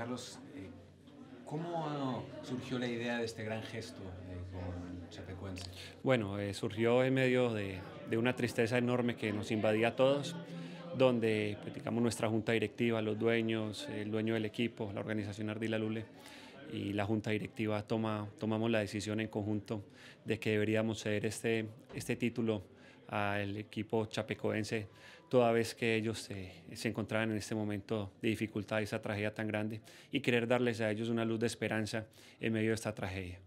Carlos, eh, ¿cómo surgió la idea de este gran gesto eh, con Chapecuense? Bueno, eh, surgió en medio de, una tristeza enorme que nos invadía a todos, donde, platicamos pues, nuestra junta directiva, los dueños, el dueño del equipo, la organización Ardila Lule, y la junta directiva toma, tomamos la decisión en conjunto de que deberíamos ceder este, este título al equipo chapecoense, toda vez que ellos se, se encontraban en este momento de dificultad, esa tragedia tan grande, y querer darles a ellos una luz de esperanza en medio de esta tragedia.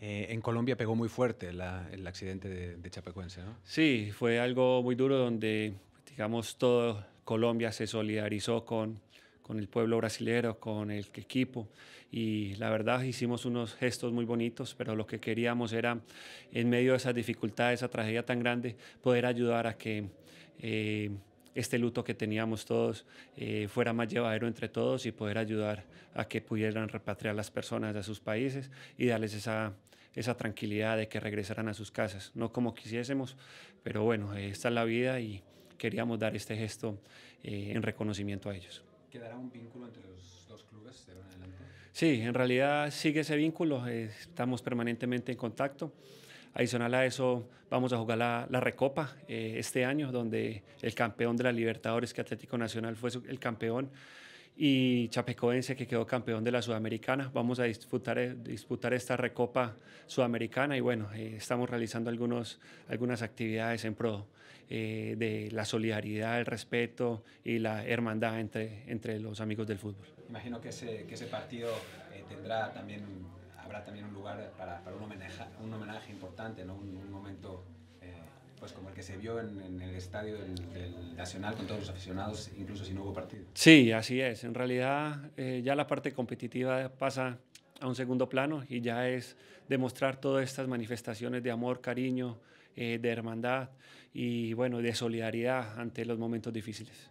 Eh, en Colombia pegó muy fuerte el accidente de, de, Chapecoense, ¿no? Sí, fue algo muy duro donde, digamos, todo Colombia se solidarizó con, con el pueblo brasilero, con el equipo. Y la verdad hicimos unos gestos muy bonitos, pero lo que queríamos era, en medio de esas dificultades, esa tragedia tan grande, poder ayudar a que... Eh, este luto que teníamos todos eh, fuera más llevadero entre todos y poder ayudar a que pudieran repatriar las personas a sus países y darles esa, esa tranquilidad de que regresaran a sus casas. No como quisiésemos, pero bueno, esta es la vida y queríamos dar este gesto eh, en reconocimiento a ellos. ¿Quedará un vínculo entre los dos clubes Sí, en realidad sigue ese vínculo, eh, estamos permanentemente en contacto. Adicional a eso, vamos a jugar la, Recopa eh, este año, donde el campeón de la Libertadores, que Atlético Nacional fue el campeón, y Chapecoense que quedó campeón de la Sudamericana. Vamos a disputar, eh, disputar esta recopa sudamericana y bueno, eh, estamos realizando algunos, algunas actividades en pro eh, de la solidaridad, el respeto y la hermandad entre, entre los amigos del fútbol. Imagino que ese, que ese partido tendrá también, habrá también un lugar para, para un, homenaje, un homenaje importante, ¿no? un, un momento pues como el que se vio en, el estadio del, Nacional con todos los aficionados, incluso si no hubo partido. Sí, así es. En realidad eh, ya la parte competitiva pasa a un segundo plano y ya es demostrar todas estas manifestaciones de amor, cariño, eh, de hermandad y bueno, de solidaridad ante los momentos difíciles.